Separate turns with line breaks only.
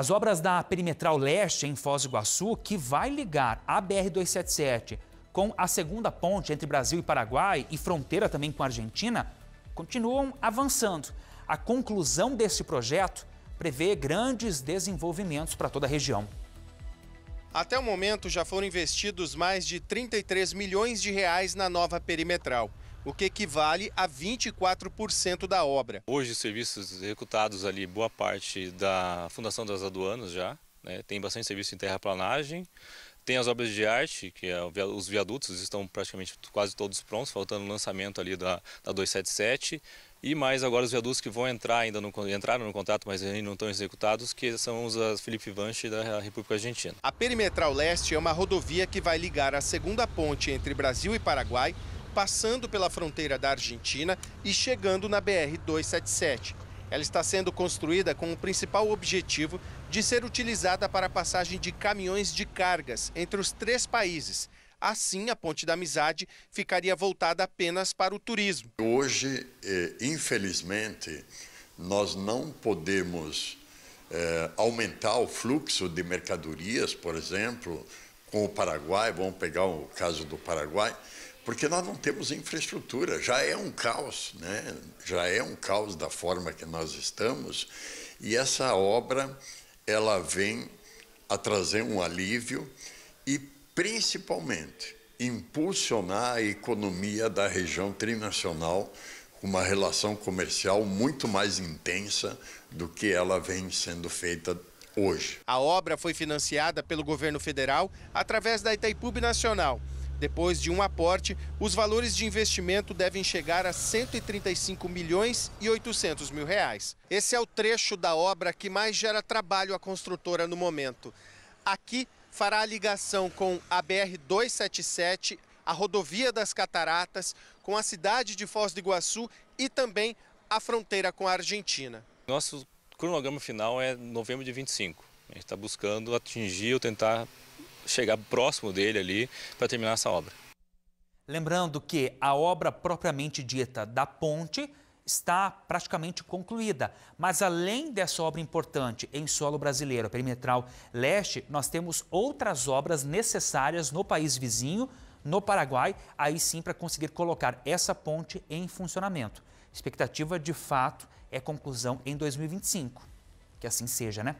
As obras da Perimetral Leste, em Foz do Iguaçu, que vai ligar a BR-277 com a segunda ponte entre Brasil e Paraguai e fronteira também com a Argentina, continuam avançando. A conclusão desse projeto prevê grandes desenvolvimentos para toda a região.
Até o momento, já foram investidos mais de 33 milhões de reais na nova perimetral o que equivale a
24% da obra. Hoje, os serviços executados ali, boa parte da Fundação das Aduanas já, né? tem bastante serviço em terraplanagem, tem as obras de arte, que é os viadutos estão praticamente quase todos prontos, faltando o lançamento ali da, da 277, e mais agora os viadutos que vão entrar, ainda não entraram no contrato, mas ainda não estão executados, que são os Felipe Vanche da República Argentina.
A Perimetral Leste é uma rodovia que vai ligar a segunda ponte entre Brasil e Paraguai passando pela fronteira da Argentina e chegando na BR-277. Ela está sendo construída com o principal objetivo de ser utilizada para a passagem de caminhões de cargas entre os três países. Assim, a Ponte da Amizade ficaria voltada apenas para o turismo.
Hoje, eh, infelizmente, nós não podemos eh, aumentar o fluxo de mercadorias, por exemplo, com o Paraguai, vamos pegar o caso do Paraguai, porque nós não temos infraestrutura, já é um caos, né? já é um caos da forma que nós estamos, e essa obra ela vem a trazer um alívio e principalmente impulsionar a economia da região trinacional com uma relação comercial muito mais intensa do que ela vem sendo feita hoje.
A obra foi financiada pelo governo federal através da Itaipu Nacional depois de um aporte, os valores de investimento devem chegar a 135 milhões e 800 mil reais. Esse é o trecho da obra que mais gera trabalho à construtora no momento. Aqui fará a ligação com a BR-277, a rodovia das Cataratas, com a cidade de Foz do Iguaçu e também a fronteira com a Argentina.
Nosso cronograma final é novembro de 25. A gente está buscando atingir ou tentar chegar próximo dele ali para terminar essa obra.
Lembrando que a obra propriamente dita da ponte está praticamente concluída. Mas além dessa obra importante em solo brasileiro, perimetral leste, nós temos outras obras necessárias no país vizinho, no Paraguai, aí sim para conseguir colocar essa ponte em funcionamento. A expectativa de fato é conclusão em 2025. Que assim seja, né?